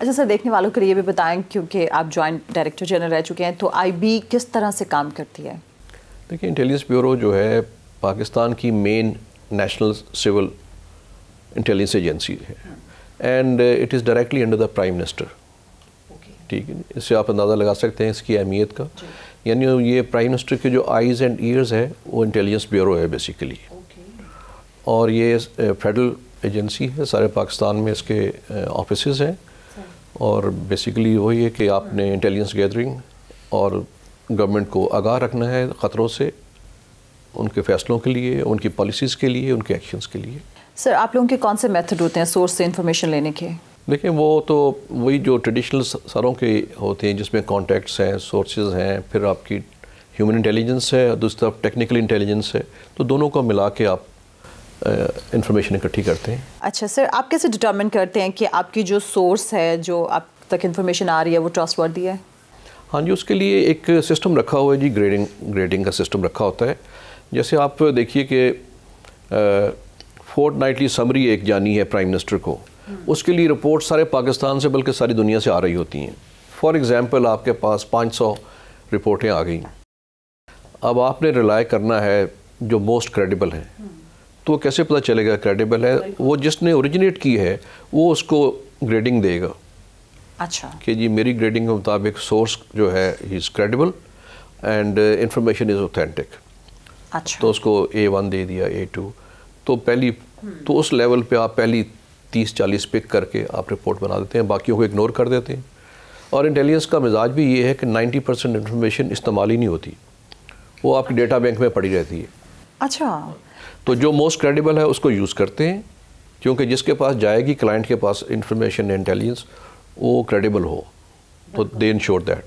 अच्छा सर देखने वालों के लिए भी बताएं क्योंकि आप जॉइंट डायरेक्टर जनरल रह चुके हैं तो आईबी किस तरह से काम करती है देखिए इंटेलिजेंस ब्यूरो जो है पाकिस्तान की main national civil intelligence agency है and it is directly under the prime minister ठीक है इससे आप अंदाज़ा लगा सकते हैं इसकी अहमियत का यानी ये प्राइम मिनिस्टर के जो आइज़ एंड ईयर्स है वो इंटेलिजेंस ब्यूरो है बेसिकली और ये फेडरल eh, एजेंसी है सारे पाकिस्तान में इसके ऑफिस eh, हैं और बेसिकली वही है कि आपने इंटेलिजेंस गैदरिंग और गवर्नमेंट को आगाह रखना है ख़तरों से उनके फैसलों के लिए उनकी पॉलिसीज़ के लिए उनके एक्शंस के लिए सर आप लोगों के कौन से मेथड होते हैं सोर्स से इंफॉर्मेशन लेने के देखिए वो तो वही जो ट्रेडिशनल सरों के होते हैं जिसमें कॉन्टैक्ट्स हैं सोर्सेज हैं फिर आपकी ह्यूमन इंटेलिजेंस है दूसरी तरफ टेक्निकल इंटेलिजेंस है तो दोनों को मिला के आप इंफॉर्मेशन इकट्ठी करते हैं अच्छा सर आप कैसे डिटर्मिन करते हैं कि आपकी जो सोर्स है जो आप तक इन्फॉर्मेशन आ रही है वो ट्रांसफर दिया है हाँ जी उसके लिए एक सिस्टम रखा हुआ है जी ग्रेडिंग ग्रेडिंग का सिस्टम रखा होता है जैसे आप देखिए कि फोर्ट नाइटली समरी एक जानी है प्राइम मिनिस्टर को हम्म। उसके लिए रिपोर्ट सारे पाकिस्तान से बल्कि सारी दुनिया से आ रही होती हैं फॉर एग्ज़ाम्पल आपके पास 500 रिपोर्टें आ गई अब आपने रिलाय करना है जो मोस्ट क्रेडिबल हैं हम्म। तो वो कैसे पता चलेगा क्रेडिबल है वो जिसने ओरिजिनेट की है वो उसको ग्रेडिंग देगा अच्छा कि जी मेरी ग्रेडिंग के मुताबिक सोर्स जो है ही is credible and information is authentic अच्छा तो उसको ए वन दे दिया ए टू तो पहली तो उस लेवल पे आप पहली तीस चालीस पिक करके आप रिपोर्ट बना देते हैं बाकियों को इग्नोर कर देते हैं और इंटेलिजेंस का मिजाज भी ये है कि नाइन्टी परसेंट इन्फॉर्मेशन इस्तेमाल ही नहीं होती वो आपकी डेटा बैंक में पड़ी रहती है अच्छा तो जो मोस्ट क्रेडिबल है उसको यूज़ करते हैं क्योंकि जिसके पास जाएगी क्लाइंट के पास इंफॉर्मेशन इंटेलिजेंस वो क्रेडिबल हो तो दे श्योर दैट